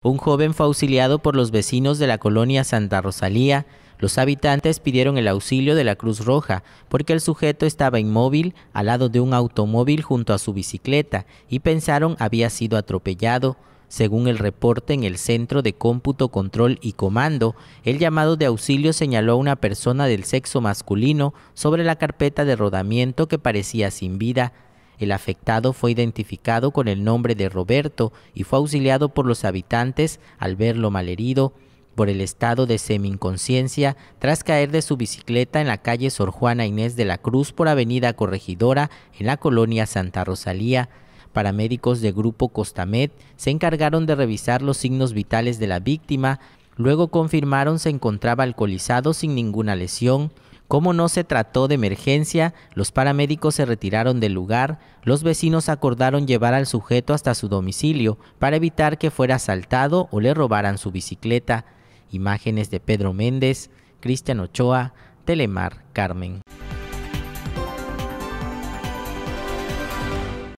Un joven fue auxiliado por los vecinos de la colonia Santa Rosalía. Los habitantes pidieron el auxilio de la Cruz Roja porque el sujeto estaba inmóvil al lado de un automóvil junto a su bicicleta y pensaron había sido atropellado. Según el reporte en el Centro de Cómputo, Control y Comando, el llamado de auxilio señaló a una persona del sexo masculino sobre la carpeta de rodamiento que parecía sin vida. El afectado fue identificado con el nombre de Roberto y fue auxiliado por los habitantes al verlo malherido por el estado de semi tras caer de su bicicleta en la calle Sor Juana Inés de la Cruz por Avenida Corregidora en la colonia Santa Rosalía. Paramédicos de Grupo Costamed se encargaron de revisar los signos vitales de la víctima, luego confirmaron se encontraba alcoholizado sin ninguna lesión, como no se trató de emergencia, los paramédicos se retiraron del lugar, los vecinos acordaron llevar al sujeto hasta su domicilio para evitar que fuera asaltado o le robaran su bicicleta. Imágenes de Pedro Méndez, Cristian Ochoa, Telemar Carmen.